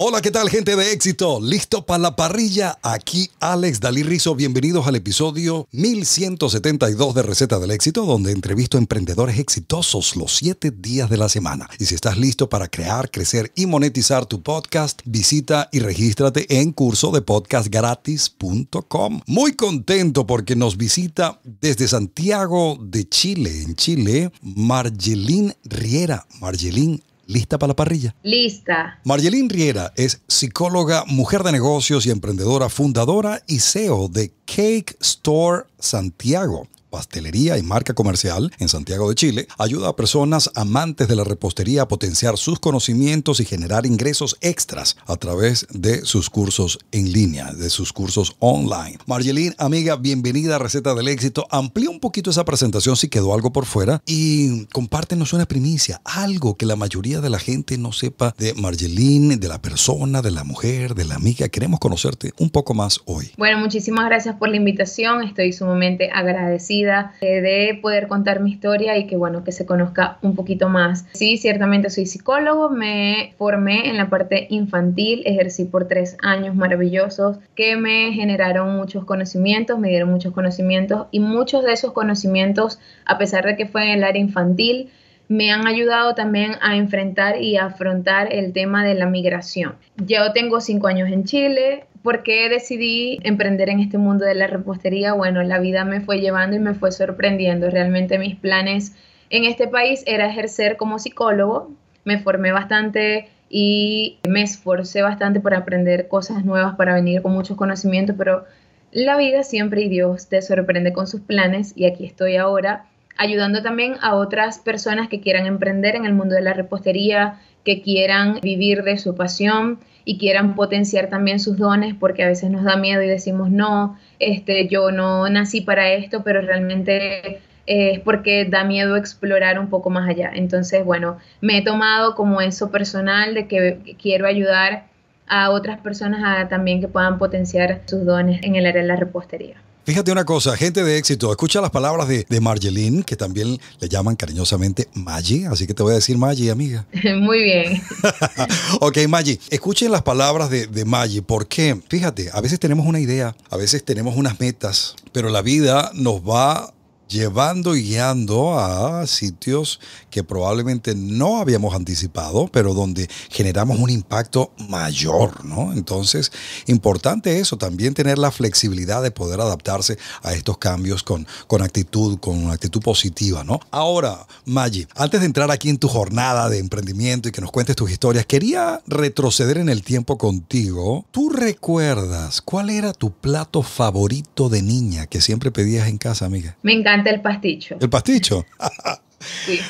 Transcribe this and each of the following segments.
Hola, ¿qué tal gente de éxito? ¿Listo para la parrilla? Aquí Alex Dalí bienvenidos al episodio 1172 de Receta del Éxito, donde entrevisto a emprendedores exitosos los siete días de la semana. Y si estás listo para crear, crecer y monetizar tu podcast, visita y regístrate en curso de podcastgratis.com. Muy contento porque nos visita desde Santiago de Chile, en Chile, Margelín Riera. Margelín, ¿Lista para la parrilla? Lista. Margelín Riera es psicóloga, mujer de negocios y emprendedora, fundadora y CEO de Cake Store Santiago pastelería y marca comercial en Santiago de Chile, ayuda a personas amantes de la repostería a potenciar sus conocimientos y generar ingresos extras a través de sus cursos en línea, de sus cursos online. Margeline, amiga, bienvenida a Receta del Éxito. Amplía un poquito esa presentación si quedó algo por fuera y compártenos una primicia, algo que la mayoría de la gente no sepa de Margeline, de la persona, de la mujer, de la amiga. Queremos conocerte un poco más hoy. Bueno, muchísimas gracias por la invitación. Estoy sumamente agradecida eh, de poder contar mi historia y que bueno, que se conozca un poquito más. Sí, ciertamente soy psicólogo, me formé en la parte infantil, ejercí por tres años maravillosos que me generaron muchos conocimientos, me dieron muchos conocimientos y muchos de esos conocimientos, a pesar de que fue en el área infantil, me han ayudado también a enfrentar y afrontar el tema de la migración. Yo tengo cinco años en Chile, ¿Por qué decidí emprender en este mundo de la repostería? Bueno, la vida me fue llevando y me fue sorprendiendo. Realmente mis planes en este país era ejercer como psicólogo. Me formé bastante y me esforcé bastante por aprender cosas nuevas, para venir con muchos conocimientos, pero la vida siempre y Dios te sorprende con sus planes y aquí estoy ahora ayudando también a otras personas que quieran emprender en el mundo de la repostería, que quieran vivir de su pasión y quieran potenciar también sus dones porque a veces nos da miedo y decimos, no, este, yo no nací para esto, pero realmente eh, es porque da miedo explorar un poco más allá. Entonces, bueno, me he tomado como eso personal de que quiero ayudar a otras personas a también que puedan potenciar sus dones en el área de la repostería. Fíjate una cosa, gente de éxito, escucha las palabras de, de Marjeline, que también le llaman cariñosamente Maggie, así que te voy a decir Maggie, amiga. Muy bien. ok, Maggie, escuchen las palabras de, de Maggi, porque fíjate, a veces tenemos una idea, a veces tenemos unas metas, pero la vida nos va llevando y guiando a sitios que probablemente no habíamos anticipado, pero donde generamos un impacto mayor, ¿no? Entonces, importante eso, también tener la flexibilidad de poder adaptarse a estos cambios con, con actitud, con una actitud positiva, ¿no? Ahora, Maggi, antes de entrar aquí en tu jornada de emprendimiento y que nos cuentes tus historias, quería retroceder en el tiempo contigo. ¿Tú recuerdas cuál era tu plato favorito de niña que siempre pedías en casa, amiga? Me encanta del el pasticho. ¿El pasticho?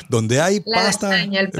Donde hay pasta,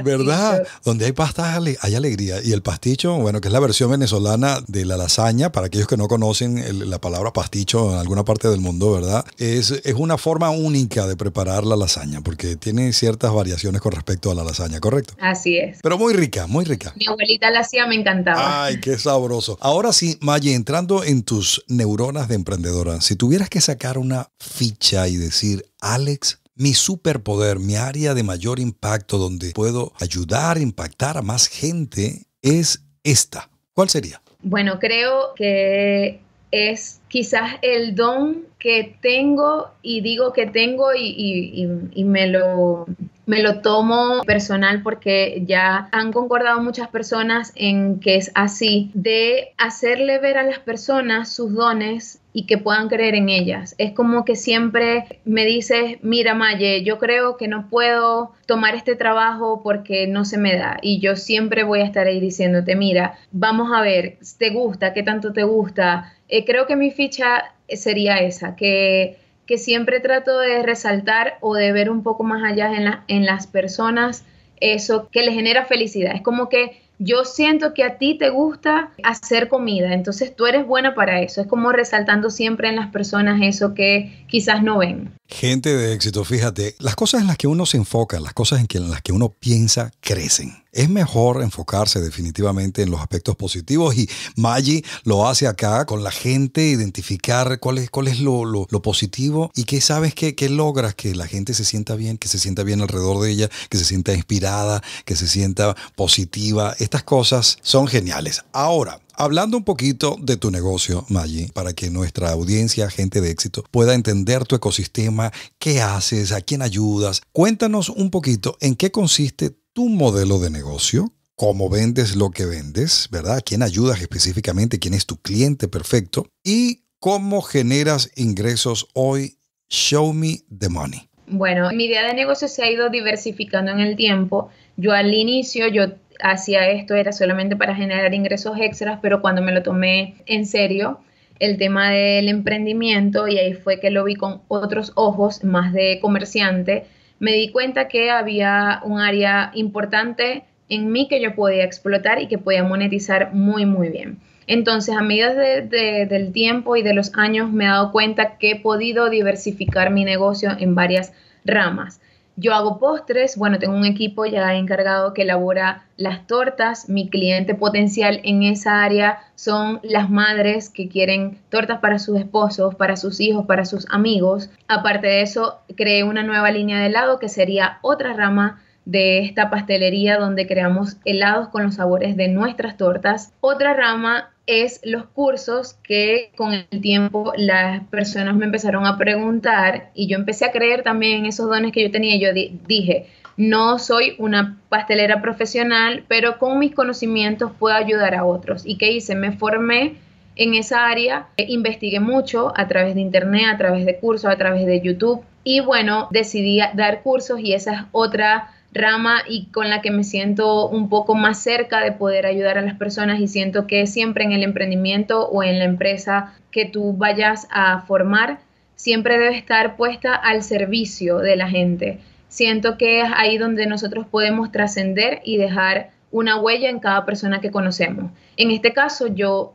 ¿verdad? Donde hay pasta hay alegría. Y el pasticho, bueno, que es la versión venezolana de la lasaña, para aquellos que no conocen la palabra pasticho en alguna parte del mundo, ¿verdad? Es, es una forma única de preparar la lasaña, porque tiene ciertas variaciones con respecto a la lasaña, ¿correcto? Así es. Pero muy rica, muy rica. Mi abuelita la hacía, me encantaba. Ay, qué sabroso. Ahora sí, Maye, entrando en tus neuronas de emprendedora, si tuvieras que sacar una ficha y decir, Alex mi superpoder, mi área de mayor impacto donde puedo ayudar, impactar a más gente, es esta. ¿Cuál sería? Bueno, creo que es quizás el don que tengo y digo que tengo y, y me lo me lo tomo personal porque ya han concordado muchas personas en que es así, de hacerle ver a las personas sus dones y que puedan creer en ellas. Es como que siempre me dices, mira Maye, yo creo que no puedo tomar este trabajo porque no se me da. Y yo siempre voy a estar ahí diciéndote, mira, vamos a ver, ¿te gusta? ¿Qué tanto te gusta? Eh, creo que mi ficha sería esa, que que siempre trato de resaltar o de ver un poco más allá en, en las personas eso que le genera felicidad. Es como que yo siento que a ti te gusta hacer comida, entonces tú eres buena para eso. Es como resaltando siempre en las personas eso que quizás no ven. Gente de éxito, fíjate, las cosas en las que uno se enfoca, las cosas en, las que uno piensa, crecen. Es mejor enfocarse definitivamente en los aspectos positivos y Maggi lo hace acá con la gente, identificar cuál es, cuál es lo, lo, positivo y qué sabes que, logras, que la gente se sienta bien, que se sienta bien alrededor de ella, que se sienta inspirada, que se sienta positiva. Estas cosas son geniales. Ahora, Hablando un poquito de tu negocio, Maggi, para que nuestra audiencia, gente de éxito, pueda entender tu ecosistema, qué haces, a quién ayudas, cuéntanos un poquito en qué consiste tu modelo de negocio, cómo vendes lo que vendes, ¿verdad? ¿A ¿Quién ayudas específicamente? ¿Quién es tu cliente perfecto? ¿Y cómo generas ingresos hoy? Show me the money. Bueno, mi idea de negocio se ha ido diversificando en el tiempo. Yo al inicio, yo hacía esto era solamente para generar ingresos extras, pero cuando me lo tomé en serio, el tema del emprendimiento, y ahí fue que lo vi con otros ojos, más de comerciante, me di cuenta que había un área importante en mí que yo podía explotar y que podía monetizar muy, muy bien. Entonces, a medida del tiempo y de los años, me he dado cuenta que he podido diversificar mi negocio en varias ramas. Yo hago postres, bueno, tengo un equipo ya encargado que elabora las tortas. Mi cliente potencial en esa área son las madres que quieren tortas para sus esposos, para sus hijos, para sus amigos. Aparte de eso, creé una nueva línea de helado que sería otra rama de esta pastelería donde creamos helados con los sabores de nuestras tortas. Otra rama es los cursos que con el tiempo las personas me empezaron a preguntar y yo empecé a creer también en esos dones que yo tenía. Yo dije, no soy una pastelera profesional, pero con mis conocimientos puedo ayudar a otros. ¿Y qué hice? Me formé en esa área, eh, investigué mucho a través de internet, a través de cursos, a través de YouTube y bueno, decidí dar cursos y esa es otra rama y con la que me siento un poco más cerca de poder ayudar a las personas y siento que siempre en el emprendimiento o en la empresa que tú vayas a formar, siempre debe estar puesta al servicio de la gente. Siento que es ahí donde nosotros podemos trascender y dejar una huella en cada persona que conocemos. En este caso yo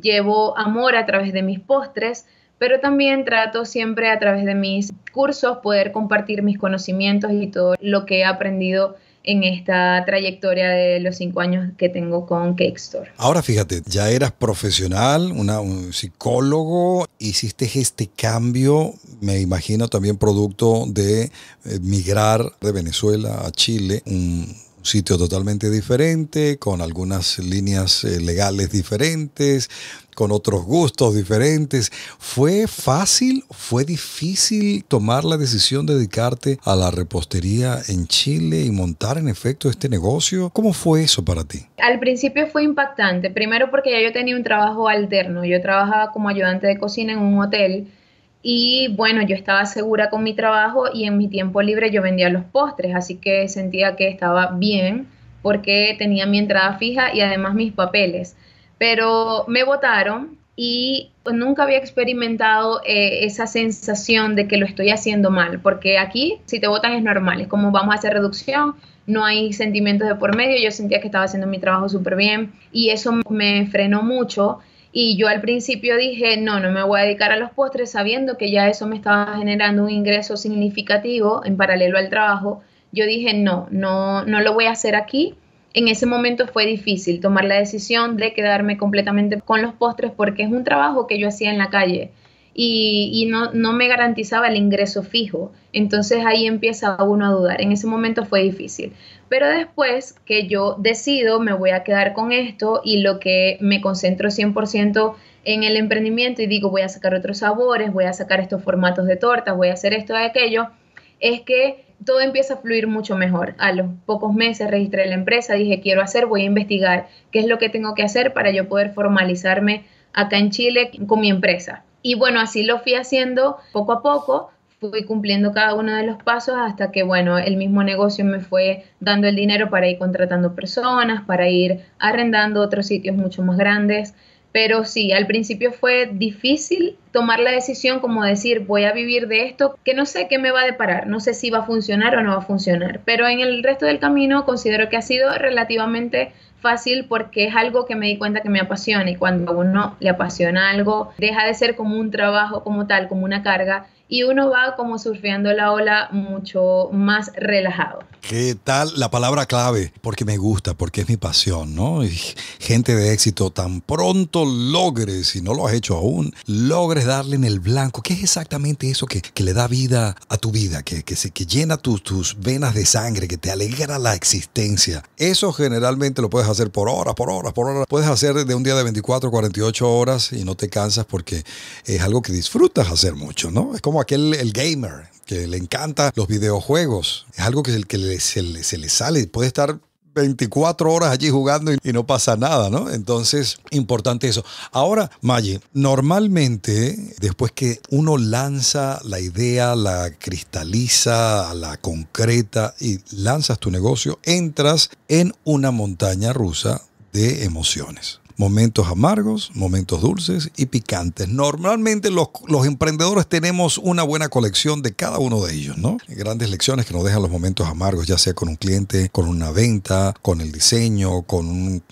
llevo amor a través de mis postres, pero también trato siempre a través de mis cursos poder compartir mis conocimientos y todo lo que he aprendido en esta trayectoria de los cinco años que tengo con Cake Store. Ahora fíjate, ya eras profesional, un psicólogo, hiciste este cambio, me imagino también producto de eh, migrar de Venezuela a Chile, un sitio totalmente diferente, con algunas líneas eh, legales diferentes, con otros gustos diferentes. ¿Fue fácil, fue difícil tomar la decisión de dedicarte a la repostería en Chile y montar en efecto este negocio? ¿Cómo fue eso para ti? Al principio fue impactante, primero porque ya yo tenía un trabajo alterno, yo trabajaba como ayudante de cocina en un hotel y bueno, yo estaba segura con mi trabajo y en mi tiempo libre yo vendía los postres, así que sentía que estaba bien porque tenía mi entrada fija y además mis papeles. Pero me votaron y nunca había experimentado eh, esa sensación de que lo estoy haciendo mal, porque aquí si te votan es normal, es como vamos a hacer reducción, no hay sentimientos de por medio, yo sentía que estaba haciendo mi trabajo súper bien y eso me frenó mucho y yo al principio dije, no, no me voy a dedicar a los postres sabiendo que ya eso me estaba generando un ingreso significativo en paralelo al trabajo. Yo dije, no, no, no lo voy a hacer aquí. En ese momento fue difícil tomar la decisión de quedarme completamente con los postres porque es un trabajo que yo hacía en la calle y, no, me garantizaba el ingreso fijo. Entonces ahí empieza uno a dudar. En ese momento fue difícil. Pero después que yo decido, me voy a quedar con esto y lo que me concentro 100% en el emprendimiento y digo, voy a sacar otros sabores, voy a sacar estos formatos de tortas, voy a hacer esto y aquello, es que todo empieza a fluir mucho mejor. A los pocos meses registré la empresa, dije, quiero hacer, voy a investigar qué es lo que tengo que hacer para yo poder formalizarme acá en Chile con mi empresa. Y bueno, así lo fui haciendo poco a poco, fui cumpliendo cada uno de los pasos hasta que, bueno, el mismo negocio me fue dando el dinero para ir contratando personas, para ir arrendando otros sitios mucho más grandes. Pero sí, al principio fue difícil tomar la decisión como decir, voy a vivir de esto, que no sé qué me va a deparar, no sé si va a funcionar o no va a funcionar. Pero en el resto del camino considero que ha sido relativamente fácil porque es algo que me di cuenta que me apasiona y cuando a uno le apasiona algo, deja de ser como un trabajo como tal, como una carga y uno va como surfeando la ola mucho más relajado. ¿Qué tal la palabra clave? Porque me gusta, porque es mi pasión, ¿no? gente de éxito, tan pronto logres, si no lo has hecho aún, logres darle en el blanco. ¿Qué es exactamente eso que, le da vida a tu vida, que, que, que llena tus, tus venas de sangre, que te alegra la existencia? Eso generalmente lo puedes hacer por horas, por horas, por horas. Puedes hacer de un día de 24, 48 horas y no te cansas porque es algo que disfrutas hacer mucho, ¿no? Es como aquel el gamer que le encanta los videojuegos. Es algo que, que se, le, se le sale. Puede estar 24 horas allí jugando y, no pasa nada, ¿no? Entonces, importante eso. Ahora, Maggi, normalmente después que uno lanza la idea, la cristaliza, la concreta y lanzas tu negocio, entras en una montaña rusa de emociones momentos amargos, momentos dulces y picantes. Normalmente los, emprendedores tenemos una buena colección de cada uno de ellos, ¿no? Grandes lecciones que nos dejan los momentos amargos, ya sea con un cliente, con una venta, con el diseño, con un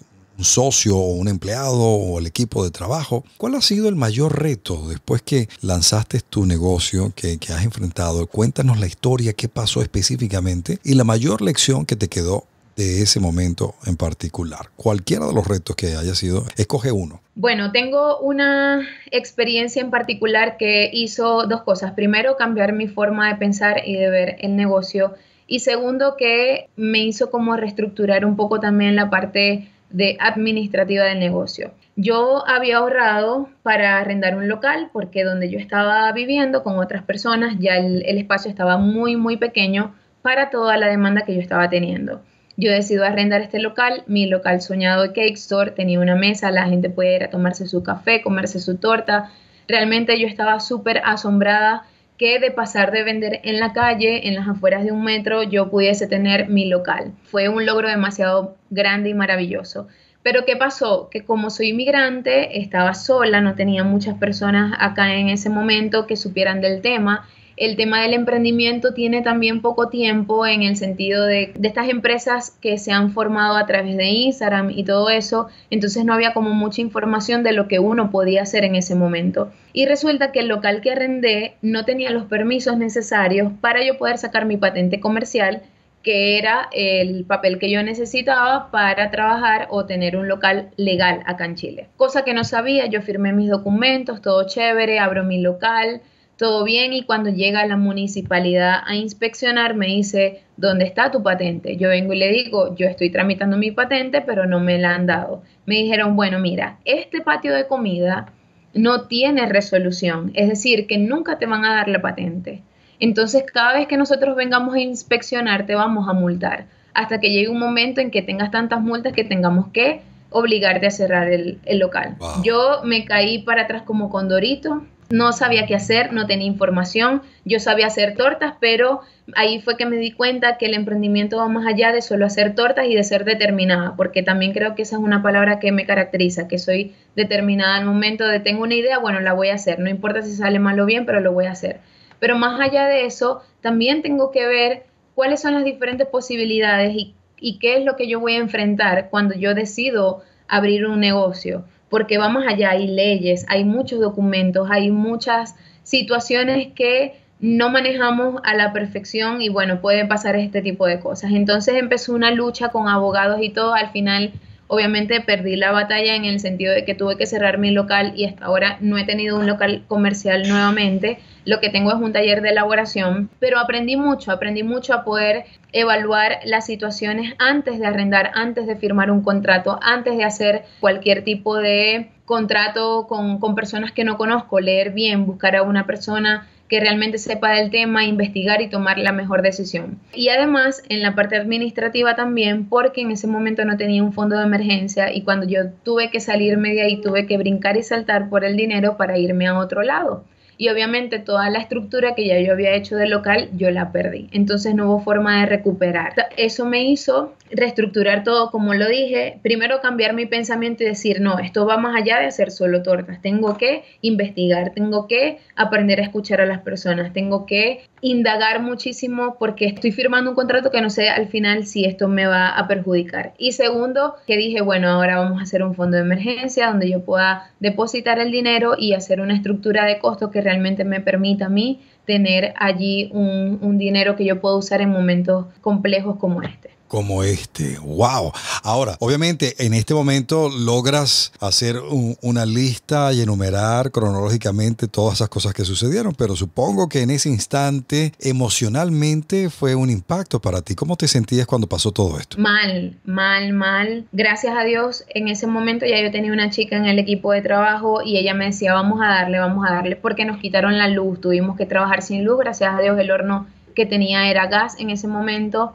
socio o un empleado o el equipo de trabajo. ¿Cuál ha sido el mayor reto después que lanzaste tu negocio que, que, has enfrentado? Cuéntanos la historia, qué pasó específicamente y la mayor lección que te quedó de ese momento en particular? Cualquiera de los retos que haya sido, escoge uno. Bueno, tengo una experiencia en particular que hizo dos cosas. Primero, cambiar mi forma de pensar y de ver el negocio. Y segundo, que me hizo como reestructurar un poco también la parte de administrativa del negocio. Yo había ahorrado para arrendar un local porque donde yo estaba viviendo con otras personas ya el, el espacio estaba muy, muy pequeño para toda la demanda que yo estaba teniendo. Yo decido arrendar este local, mi local soñado de Cake Store, tenía una mesa, la gente podía ir a tomarse su café, comerse su torta. Realmente yo estaba súper asombrada que de pasar de vender en la calle, en las afueras de un metro, yo pudiese tener mi local. Fue un logro demasiado grande y maravilloso. Pero ¿qué pasó? Que como soy inmigrante, estaba sola, no tenía muchas personas acá en ese momento que supieran del tema el tema del emprendimiento tiene también poco tiempo en el sentido de, estas empresas que se han formado a través de Instagram y todo eso, entonces no había como mucha información de lo que uno podía hacer en ese momento. Y resulta que el local que arrendé no tenía los permisos necesarios para yo poder sacar mi patente comercial que era el papel que yo necesitaba para trabajar o tener un local legal acá en Chile. Cosa que no sabía, yo firmé mis documentos, todo chévere, abro mi local, todo bien y cuando llega la municipalidad a inspeccionar me dice, ¿dónde está tu patente? Yo vengo y le digo, yo estoy tramitando mi patente, pero no me la han dado. Me dijeron, bueno, mira, este patio de comida no tiene resolución, es decir, que nunca te van a dar la patente. Entonces, cada vez que nosotros vengamos a inspeccionar, te vamos a multar, hasta que llegue un momento en que tengas tantas multas que tengamos que obligarte a cerrar el, local. Yo me caí para atrás como condorito, no sabía qué hacer, no tenía información. Yo sabía hacer tortas, pero ahí fue que me di cuenta que el emprendimiento va más allá de solo hacer tortas y de ser determinada, porque también creo que esa es una palabra que me caracteriza, que soy determinada al momento de tengo una idea, bueno, la voy a hacer, no importa si sale mal o bien, pero lo voy a hacer. Pero más allá de eso, también tengo que ver cuáles son las diferentes posibilidades y, y qué es lo que yo voy a enfrentar cuando yo decido abrir un negocio porque vamos allá, hay leyes, hay muchos documentos, hay muchas situaciones que no manejamos a la perfección y bueno, pueden pasar este tipo de cosas. Entonces empezó una lucha con abogados y todo, al final Obviamente perdí la batalla en el sentido de que tuve que cerrar mi local y hasta ahora no he tenido un local comercial nuevamente. Lo que tengo es un taller de elaboración, pero aprendí mucho, aprendí mucho a poder evaluar las situaciones antes de arrendar, antes de firmar un contrato, antes de hacer cualquier tipo de contrato con, con personas que no conozco, leer bien, buscar a una persona que realmente sepa del tema, investigar y tomar la mejor decisión. Y además en la parte administrativa también, porque en ese momento no tenía un fondo de emergencia y cuando yo tuve que salirme de ahí, tuve que brincar y saltar por el dinero para irme a otro lado y obviamente toda la estructura que ya yo había hecho de local yo la perdí. Entonces no hubo forma de recuperar. Eso me hizo reestructurar todo, como lo dije, primero cambiar mi pensamiento y decir, no, esto va más allá de hacer solo tortas, tengo que investigar, tengo que aprender a escuchar a las personas, tengo que indagar muchísimo porque estoy firmando un contrato que no sé al final si esto me va a perjudicar. Y segundo, que dije, bueno, ahora vamos a hacer un fondo de emergencia donde yo pueda depositar el dinero y hacer una estructura de costo que realmente me permita a mí tener allí un, un dinero que yo pueda usar en momentos complejos como este como este. ¡Wow! Ahora, obviamente, en este momento logras hacer una lista y enumerar cronológicamente todas esas cosas que sucedieron, pero supongo que en ese instante emocionalmente fue un impacto para ti. ¿Cómo te sentías cuando pasó todo esto? Mal, mal, mal. Gracias a Dios, en ese momento ya yo tenía una chica en el equipo de trabajo y ella me decía, vamos a darle, vamos a darle, porque nos quitaron la luz, tuvimos que trabajar sin luz, gracias a Dios el horno que tenía era gas en ese momento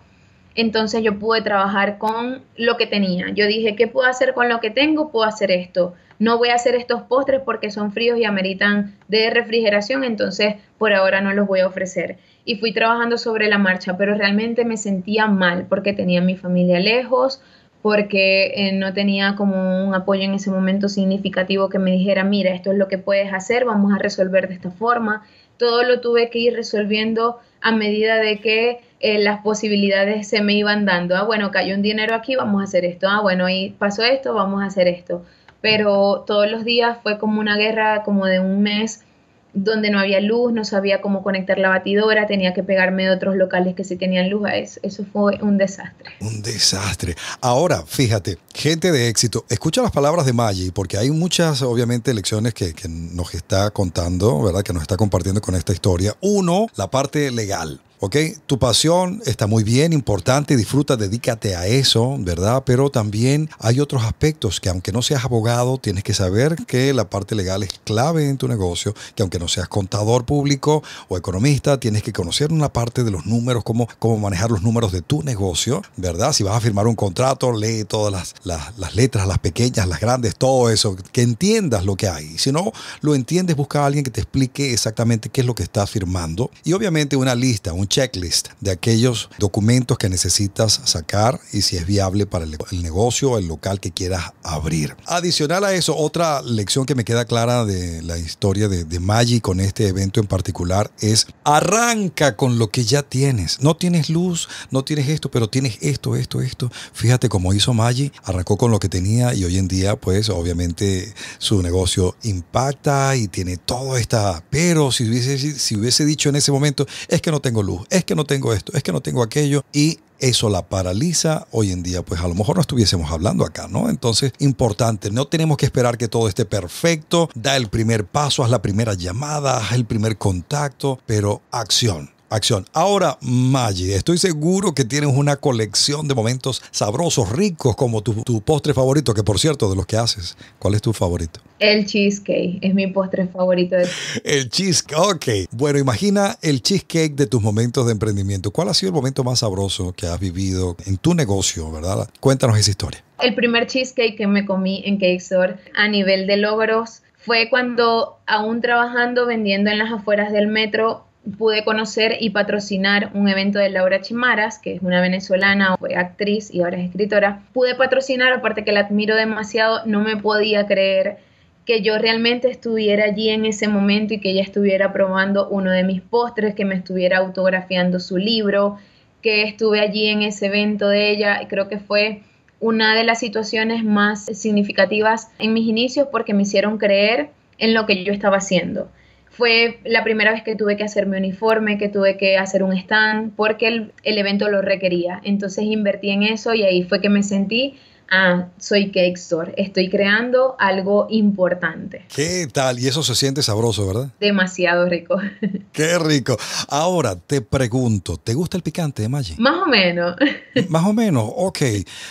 entonces yo pude trabajar con lo que tenía. Yo dije, ¿qué puedo hacer con lo que tengo? Puedo hacer esto. No voy a hacer estos postres porque son fríos y ameritan de refrigeración, entonces por ahora no los voy a ofrecer. Y fui trabajando sobre la marcha, pero realmente me sentía mal porque tenía a mi familia lejos, porque eh, no tenía como un apoyo en ese momento significativo que me dijera, mira, esto es lo que puedes hacer, vamos a resolver de esta forma. Todo lo tuve que ir resolviendo a medida de que eh, las posibilidades se me iban dando. Ah, bueno, cayó un dinero aquí, vamos a hacer esto. Ah, bueno, y pasó esto, vamos a hacer esto. Pero todos los días fue como una guerra como de un mes donde no había luz, no sabía cómo conectar la batidora, tenía que pegarme de otros locales que sí tenían luz. Eso, eso fue un desastre. Un desastre. Ahora, fíjate, gente de éxito, escucha las palabras de Maggi, porque hay muchas, obviamente, lecciones que, que nos está contando, ¿verdad? Que nos está compartiendo con esta historia. Uno, la parte legal. Ok, tu pasión está muy bien, importante, disfruta, dedícate a eso, ¿verdad? Pero también hay otros aspectos que aunque no seas abogado, tienes que saber que la parte legal es clave en tu negocio, que aunque no seas contador público o economista, tienes que conocer una parte de los números, cómo, cómo manejar los números de tu negocio, ¿verdad? Si vas a firmar un contrato, lee todas las, letras, las pequeñas, las grandes, todo eso, que entiendas lo que hay. Si no lo entiendes, busca a alguien que te explique exactamente qué es lo que estás firmando. Y obviamente una lista, un checklist de aquellos documentos que necesitas sacar y si es viable para el, negocio o el local que quieras abrir. Adicional a eso, otra lección que me queda clara de la historia de, de Maggi con este evento en particular es arranca con lo que ya tienes. No tienes luz, no tienes esto, pero tienes esto, esto, esto. Fíjate cómo hizo Maggi, arrancó con lo que tenía y hoy en día pues obviamente su negocio impacta y tiene todo esta... Pero si hubiese, si hubiese dicho en ese momento es que no tengo luz es que no tengo esto, es que no tengo aquello y eso la paraliza, hoy en día pues a lo mejor no estuviésemos hablando acá, ¿no? Entonces, importante, no tenemos que esperar que todo esté perfecto, da el primer paso, haz la primera llamada, haz el primer contacto, pero acción acción. Ahora, Maggi, estoy seguro que tienes una colección de momentos sabrosos, ricos, como tu, postre favorito, que por cierto, de los que haces, ¿cuál es tu favorito? El cheesecake, es mi postre favorito. el cheesecake, ok. Bueno, imagina el cheesecake de tus momentos de emprendimiento. ¿Cuál ha sido el momento más sabroso que has vivido en tu negocio, verdad? Cuéntanos esa historia. El primer cheesecake que me comí en Cake Store a nivel de logros fue cuando aún trabajando vendiendo en las afueras del metro pude conocer y patrocinar un evento de Laura Chimaras, que es una venezolana, fue actriz y ahora es escritora. Pude patrocinar, aparte que la admiro demasiado, no me podía creer que yo realmente estuviera allí en ese momento y que ella estuviera probando uno de mis postres, que me estuviera autografiando su libro, que estuve allí en ese evento de ella. creo que fue una de las situaciones más significativas en mis inicios porque me hicieron creer en lo que yo estaba haciendo fue la primera vez que tuve que hacer mi uniforme, que tuve que hacer un stand, porque el, el evento lo requería. Entonces invertí en eso y ahí fue que me sentí ah, soy Cake Store, estoy creando algo importante. ¿Qué tal? Y eso se siente sabroso, ¿verdad? Demasiado rico. Qué rico. Ahora te pregunto, ¿te gusta el picante, Maggie? Más o menos. Más o menos, ok.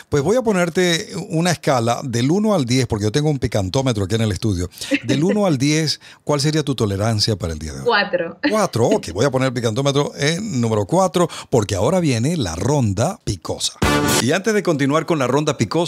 Pues voy a ponerte una escala del 1 al 10, porque yo tengo un picantómetro aquí en el estudio. Del 1 al 10, ¿cuál sería tu tolerancia para el día de hoy? 4. 4, ok. Voy a poner el picantómetro en número 4, porque ahora viene la ronda picosa. Y antes de continuar con la ronda picosa,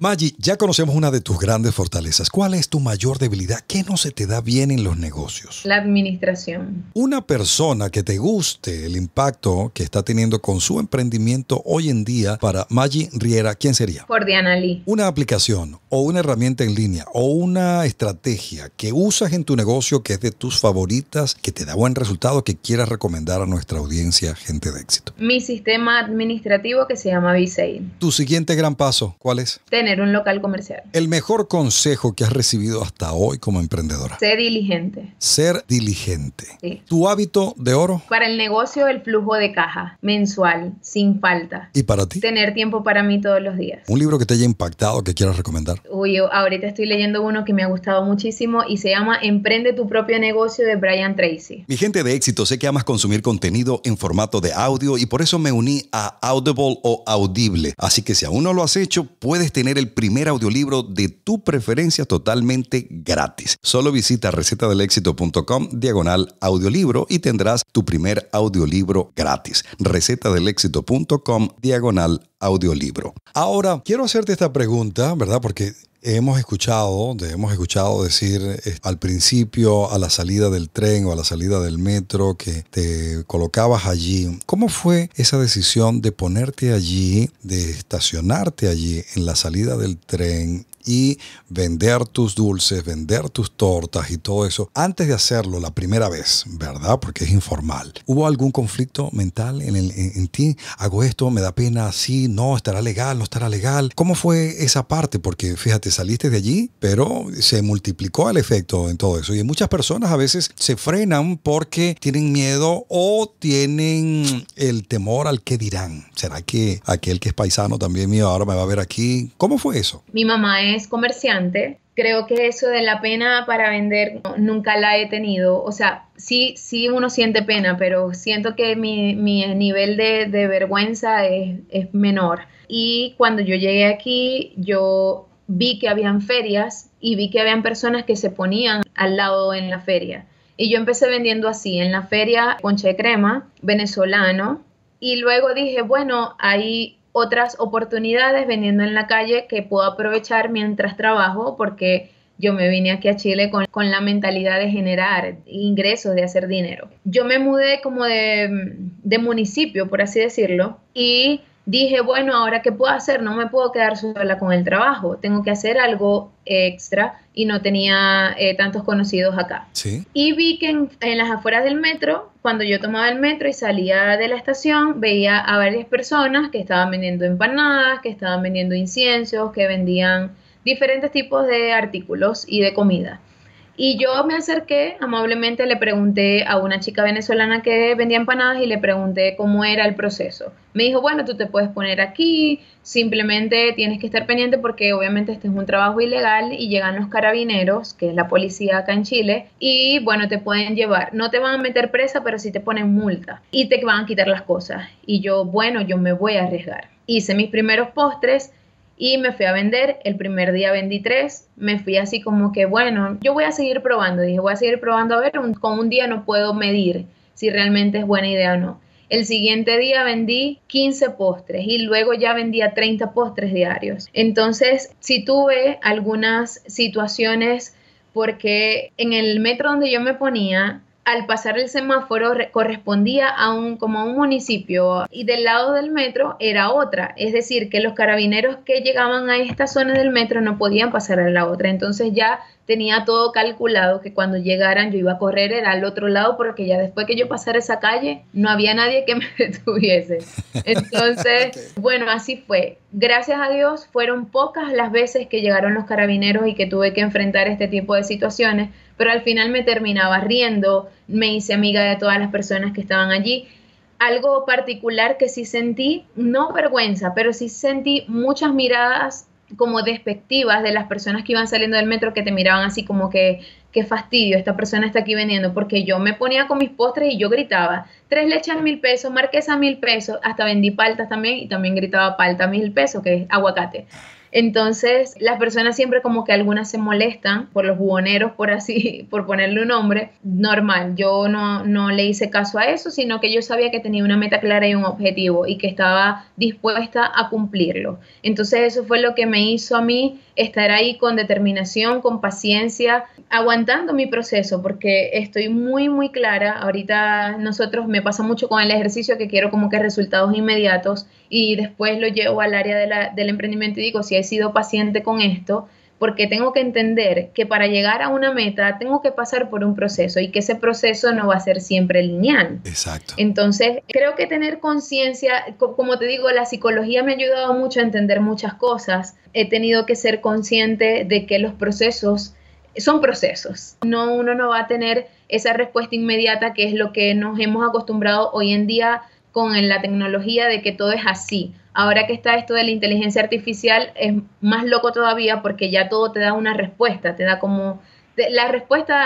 Maggi, ya conocemos una de tus grandes fortalezas. ¿Cuál es tu mayor debilidad? ¿Qué no se te da bien en los negocios? La administración. Una persona que te guste el impacto que está teniendo con su emprendimiento hoy en día para Maggi Riera, ¿quién sería? Por Una aplicación o una herramienta en línea o una estrategia que usas en tu negocio que es de tus favoritas, que te da buen resultado, que quieras recomendar a nuestra audiencia, gente de éxito. Mi sistema administrativo que se llama Viseid. Tu siguiente gran paso, ¿cuál es? un local comercial. El mejor consejo que has recibido hasta hoy como emprendedora. Ser diligente. Ser diligente. ¿Tu hábito de oro? Para el negocio, el flujo de caja mensual, sin falta. ¿Y para ti? Tener tiempo para mí todos los días. ¿Un libro que te haya impactado, que quieras recomendar? Uy, ahorita estoy leyendo uno que me ha gustado muchísimo y se llama Emprende tu propio negocio de Brian Tracy. Mi gente de éxito, sé que amas consumir contenido en formato de audio y por eso me uní a Audible o Audible. Así que si aún no lo has hecho, puedes tener el primer audiolibro de tu preferencia totalmente gratis. Solo visita recetadelexito.com diagonal audiolibro y tendrás tu primer audiolibro gratis. recetadelexito.com diagonal audiolibro. Ahora, quiero hacerte esta pregunta, ¿verdad? Porque Hemos escuchado, hemos escuchado decir eh, al principio, a la salida del tren o a la salida del metro, que te colocabas allí. ¿Cómo fue esa decisión de ponerte allí, de estacionarte allí en la salida del tren? y vender tus dulces, vender tus tortas y todo eso antes de hacerlo la primera vez, ¿verdad? Porque es informal. ¿Hubo algún conflicto mental en, ti? ¿Hago esto? ¿Me da pena? ¿Sí? ¿No? ¿Estará legal? ¿No estará legal? ¿Cómo fue esa parte? Porque fíjate, saliste de allí, pero se multiplicó el efecto en todo eso. Y muchas personas a veces se frenan porque tienen miedo o tienen el temor al que dirán. ¿Será que aquel que es paisano también mío ahora me va a ver aquí? ¿Cómo fue eso? Mi mamá es es comerciante, creo que eso de la pena para vender nunca la he tenido. O sea, sí, sí uno siente pena, pero siento que mi, nivel de, vergüenza es, menor. Y cuando yo llegué aquí, yo vi que habían ferias y vi que habían personas que se ponían al lado en la feria. Y yo empecé vendiendo así, en la feria Concha de crema venezolano. Y luego dije, bueno, hay otras oportunidades vendiendo en la calle que puedo aprovechar mientras trabajo porque yo me vine aquí a Chile con, con, la mentalidad de generar ingresos, de hacer dinero. Yo me mudé como de, de municipio, por así decirlo, y dije, bueno, ahora qué puedo hacer, no me puedo quedar sola con el trabajo, tengo que hacer algo extra y no tenía eh, tantos conocidos acá. Y vi que en, en, las afueras del metro, cuando yo tomaba el metro y salía de la estación, veía a varias personas que estaban vendiendo empanadas, que estaban vendiendo inciensos, que vendían diferentes tipos de artículos y de comida. Y yo me acerqué, amablemente le pregunté a una chica venezolana que vendía empanadas y le pregunté cómo era el proceso. Me dijo, bueno, tú te puedes poner aquí, simplemente tienes que estar pendiente porque obviamente este es un trabajo ilegal y llegan los carabineros, que es la policía acá en Chile, y bueno, te pueden llevar. No te van a meter presa, pero sí te ponen multa y te van a quitar las cosas. Y yo, bueno, yo me voy a arriesgar. Hice mis primeros postres y me fui a vender, el primer día vendí tres, me fui así como que, bueno, yo voy a seguir probando, dije, voy a seguir probando, a ver, con un día no puedo medir si realmente es buena idea o no. El siguiente día vendí 15 postres y luego ya vendía 30 postres diarios. Entonces, sí tuve algunas situaciones porque en el metro donde yo me ponía, al pasar el semáforo correspondía a un, como a un municipio y del lado del metro era otra. Es decir, que los carabineros que llegaban a esta zona del metro no podían pasar a la otra. Entonces ya tenía todo calculado que cuando llegaran yo iba a correr era al otro lado porque ya después que yo pasara esa calle no había nadie que me detuviese. Entonces, bueno, así fue. Gracias a Dios fueron pocas las veces que llegaron los carabineros y que tuve que enfrentar este tipo de situaciones pero al final me terminaba riendo, me hice amiga de todas las personas que estaban allí. Algo particular que sí sentí, no vergüenza, pero sí sentí muchas miradas como despectivas de las personas que iban saliendo del metro que te miraban así como que qué fastidio, esta persona está aquí vendiendo, porque yo me ponía con mis postres y yo gritaba, tres lechas mil pesos, marquesa mil pesos, hasta vendí paltas también y también gritaba palta mil pesos, que es aguacate. Entonces, las personas siempre como que algunas se molestan por los buhoneros, por así, por ponerle un nombre. Normal, yo no, no le hice caso a eso, sino que yo sabía que tenía una meta clara y un objetivo y que estaba dispuesta a cumplirlo. Entonces, eso fue lo que me hizo a mí estar ahí con determinación, con paciencia, aguantando mi proceso, porque estoy muy, muy clara. Ahorita nosotros me pasa mucho con el ejercicio que quiero como que resultados inmediatos y después lo llevo al área del emprendimiento y digo, si he sido paciente con esto, porque tengo que entender que para llegar a una meta tengo que pasar por un proceso y que ese proceso no va a ser siempre lineal. Exacto. Entonces, creo que tener conciencia, como te digo, la psicología me ha ayudado mucho a entender muchas cosas. He tenido que ser consciente de que los procesos son procesos. No uno no va a tener esa respuesta inmediata que es lo que nos hemos acostumbrado hoy en día con la tecnología de que todo es así. Ahora que está esto de la inteligencia artificial es más loco todavía porque ya todo te da una respuesta, te da como la respuesta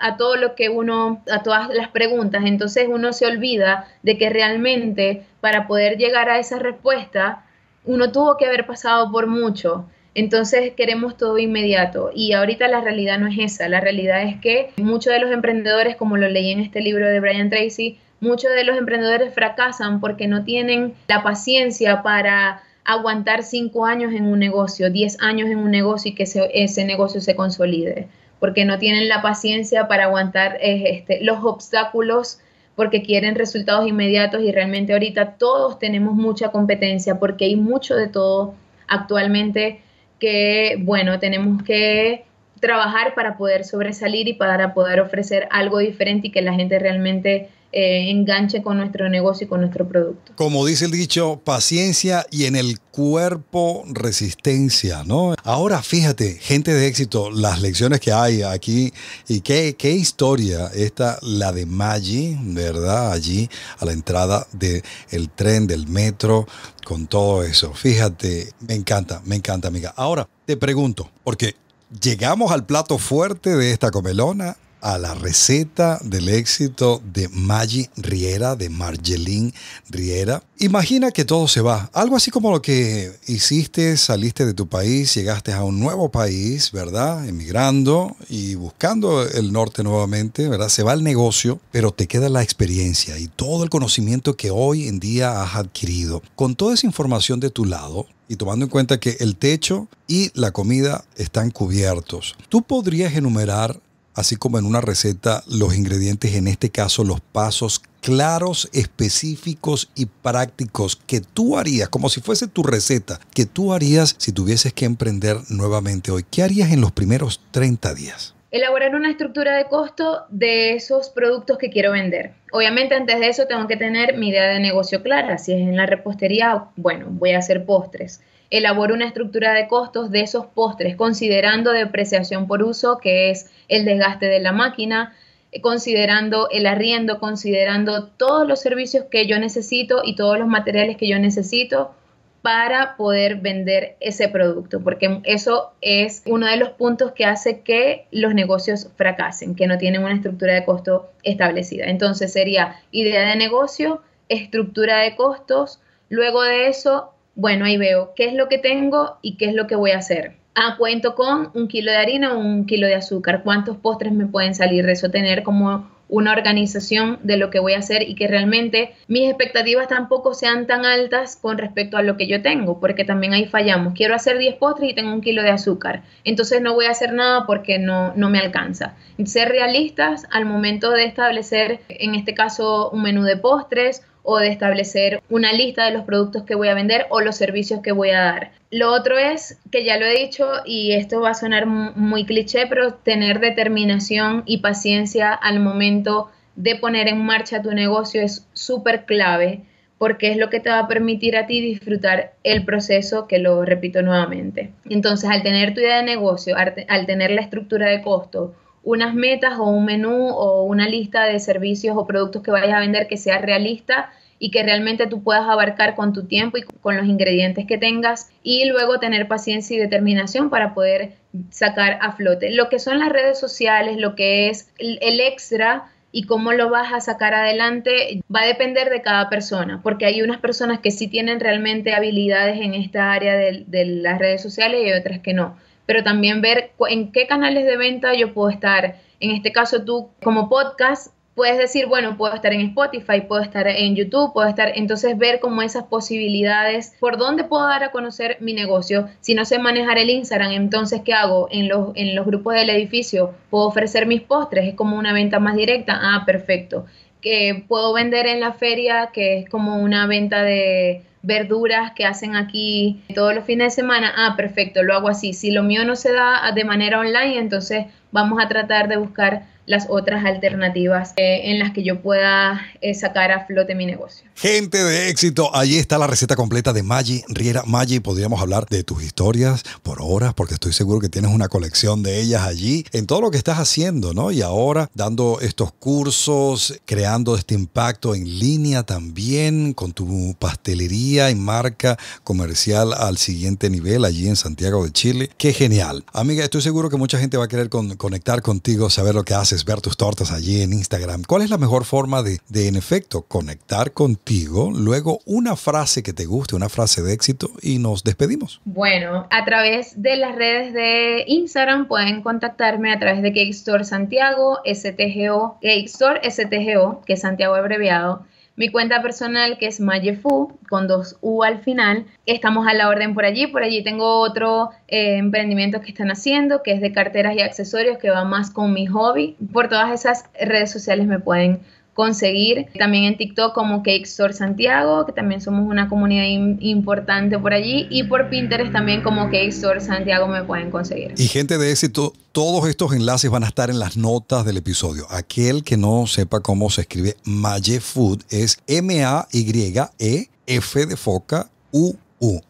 a, todo lo que uno, a todas las preguntas. Entonces uno se olvida de que realmente para poder llegar a esa respuesta, uno tuvo que haber pasado por mucho. Entonces queremos todo inmediato y ahorita la realidad no es esa, la realidad es que muchos de los emprendedores, como lo leí en este libro de Brian Tracy, Muchos de los emprendedores fracasan porque no tienen la paciencia para aguantar cinco años en un negocio, diez años en un negocio y que ese negocio se consolide, porque no tienen la paciencia para aguantar eh, este, los obstáculos porque quieren resultados inmediatos y realmente ahorita todos tenemos mucha competencia porque hay mucho de todo actualmente que, bueno, tenemos que trabajar para poder sobresalir y para poder ofrecer algo diferente y que la gente realmente eh, enganche con nuestro negocio y con nuestro producto. Como dice el dicho, paciencia y en el cuerpo resistencia, ¿no? Ahora fíjate, gente de éxito, las lecciones que hay aquí y qué, qué historia esta, la de Maggi, ¿verdad? Allí a la entrada del tren, del metro, con todo eso. Fíjate, me encanta, me encanta, amiga. Ahora te pregunto, porque llegamos al plato fuerte de esta comelona a la receta del éxito de Maggie Riera, de Margelín Riera. Imagina que todo se va, algo así como lo que hiciste, saliste de tu país, llegaste a un nuevo país, ¿verdad? Emigrando y buscando el norte nuevamente, ¿verdad? Se va el negocio, pero te queda la experiencia y todo el conocimiento que hoy en día has adquirido. Con toda esa información de tu lado, y tomando en cuenta que el techo y la comida están cubiertos, tú podrías enumerar así como en una receta, los ingredientes, en este caso los pasos claros, específicos y prácticos que tú harías, como si fuese tu receta, que tú harías si tuvieses que emprender nuevamente hoy. ¿Qué harías en los primeros 30 días? Elaborar una estructura de costo de esos productos que quiero vender. Obviamente antes de eso tengo que tener mi idea de negocio clara. Si es en la repostería, bueno, voy a hacer postres elaboro una estructura de costos de esos postres, considerando depreciación por uso, que es el desgaste de la máquina, eh, considerando el arriendo, considerando todos los servicios que yo necesito y todos los materiales que yo necesito para poder vender ese producto, porque eso es uno de los puntos que hace que los negocios fracasen, que no tienen una estructura de costo establecida. Entonces sería idea de negocio, estructura de costos, luego de eso bueno, ahí veo qué es lo que tengo y qué es lo que voy a hacer. Ah, cuento con un kilo de harina o un kilo de azúcar. ¿Cuántos postres me pueden salir de eso? Tener como una organización de lo que voy a hacer y que realmente mis expectativas tampoco sean tan altas con respecto a lo que yo tengo, porque también ahí fallamos. Quiero hacer 10 postres y tengo un kilo de azúcar, entonces no voy a hacer nada porque no, no me alcanza. Ser realistas al momento de establecer, en este caso, un menú de postres o de establecer una lista de los productos que voy a vender o los servicios que voy a dar. Lo otro es, que ya lo he dicho y esto va a sonar muy cliché, pero tener determinación y paciencia al momento de poner en marcha tu negocio es súper clave porque es lo que te va a permitir a ti disfrutar el proceso, que lo repito nuevamente. Entonces, al tener tu idea de negocio, al tener la estructura de costo, unas metas o un menú o una lista de servicios o productos que vayas a vender que sea realista y que realmente tú puedas abarcar con tu tiempo y con los ingredientes que tengas y luego tener paciencia y determinación para poder sacar a flote lo que son las redes sociales, lo que es el, extra y cómo lo vas a sacar adelante va a depender de cada persona, porque hay unas personas que sí tienen realmente habilidades en esta área de, las redes sociales y otras que no pero también ver en qué canales de venta yo puedo estar. En este caso tú como podcast puedes decir, bueno, puedo estar en Spotify, puedo estar en YouTube, puedo estar, entonces ver como esas posibilidades, por dónde puedo dar a conocer mi negocio. Si no sé manejar el Instagram, entonces ¿qué hago? En los, en los grupos del edificio puedo ofrecer mis postres, es como una venta más directa. Ah, perfecto que puedo vender en la feria, que es como una venta de verduras que hacen aquí todos los fines de semana. Ah, perfecto, lo hago así. Si lo mío no se da de manera online, entonces vamos a tratar de buscar las otras alternativas eh, en las que yo pueda eh, sacar a flote mi negocio. Gente de éxito, allí está la receta completa de Maggi Riera. Maggi, podríamos hablar de tus historias por horas, porque estoy seguro que tienes una colección de ellas allí, en todo lo que estás haciendo, ¿no? Y ahora dando estos cursos, creando este impacto en línea también, con tu pastelería y marca comercial al siguiente nivel allí en Santiago de Chile. Qué genial. Amiga, estoy seguro que mucha gente va a querer conectar contigo, saber lo que haces ver tus tortas allí en Instagram. ¿Cuál es la mejor forma de, en efecto, conectar contigo? Luego, una frase que te guste, una frase de éxito y nos despedimos. Bueno, a través de las redes de Instagram pueden contactarme a través de Cake Store Santiago, STGO, Cake Store STGO, que es Santiago abreviado mi cuenta personal, que es Mayefu, con dos U al final, estamos a la orden por allí. Por allí tengo otro eh, emprendimiento que están haciendo, que es de carteras y accesorios, que va más con mi hobby. Por todas esas redes sociales me pueden conseguir. También en TikTok como Cake Store Santiago, que también somos una comunidad importante por allí. Y por Pinterest también como Cake Store Santiago me pueden conseguir. Y gente de éxito, todos estos enlaces van a estar en las notas del episodio. Aquel que no sepa cómo se escribe Maye Food es M-A-Y-E. F de foca, U U,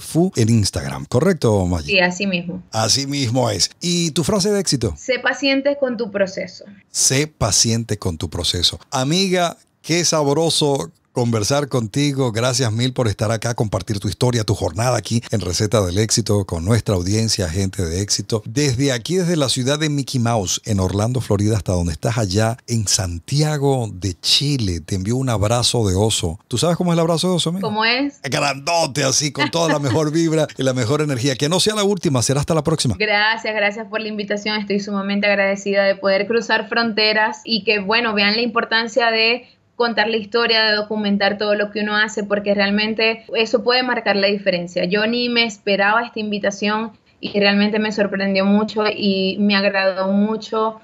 Fu en Instagram, ¿correcto, Maye? Sí, así mismo. Así mismo es. ¿Y tu frase de éxito? Sé paciente con tu proceso. Sé paciente con tu proceso. Amiga, qué sabroso conversar contigo. Gracias mil por estar acá, compartir tu historia, tu jornada aquí en Receta del Éxito con nuestra audiencia, gente de éxito. Desde aquí, desde la ciudad de Mickey Mouse, en Orlando, Florida, hasta donde estás allá, en Santiago de Chile, te envío un abrazo de oso. ¿Tú sabes cómo es el abrazo de oso? Mira? ¿Cómo es? Grandote, así, con toda la mejor vibra y la mejor energía. Que no sea la última, será hasta la próxima. Gracias, gracias por la invitación. Estoy sumamente agradecida de poder cruzar fronteras y que, bueno, vean la importancia de contar la historia, de documentar todo lo que uno hace, porque realmente eso puede marcar la diferencia. Yo ni me esperaba esta invitación y realmente me sorprendió mucho y me agradó mucho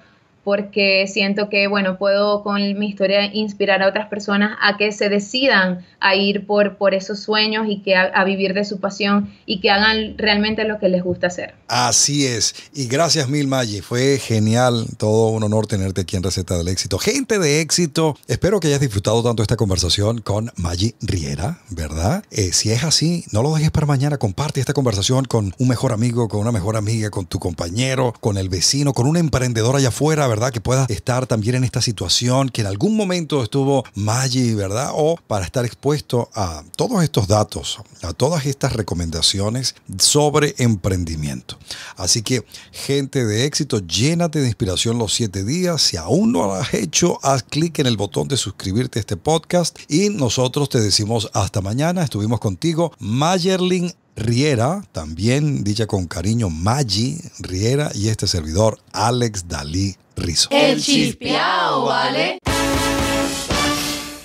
porque siento que, bueno, puedo con mi historia inspirar a otras personas a que se decidan a ir por, por esos sueños y que a, vivir de su pasión y que hagan realmente lo que les gusta hacer. Así es. Y gracias mil, Maggi. Fue genial. Todo un honor tenerte aquí en Receta del Éxito. Gente de éxito, espero que hayas disfrutado tanto esta conversación con Maggi Riera, ¿verdad? Eh, si es así, no lo dejes para mañana. Comparte esta conversación con un mejor amigo, con una mejor amiga, con tu compañero, con el vecino, con un emprendedor allá afuera, ¿verdad? Que pueda estar también en esta situación, que en algún momento estuvo Maggi, ¿verdad? O para estar expuesto a todos estos datos, a todas estas recomendaciones sobre emprendimiento. Así que, gente de éxito, llénate de inspiración los siete días. Si aún no lo has hecho, haz clic en el botón de suscribirte a este podcast y nosotros te decimos hasta mañana. Estuvimos contigo, Mayerling. Riera, también dicha con cariño Maggi Riera y este servidor Alex Dalí Rizo. ¿vale?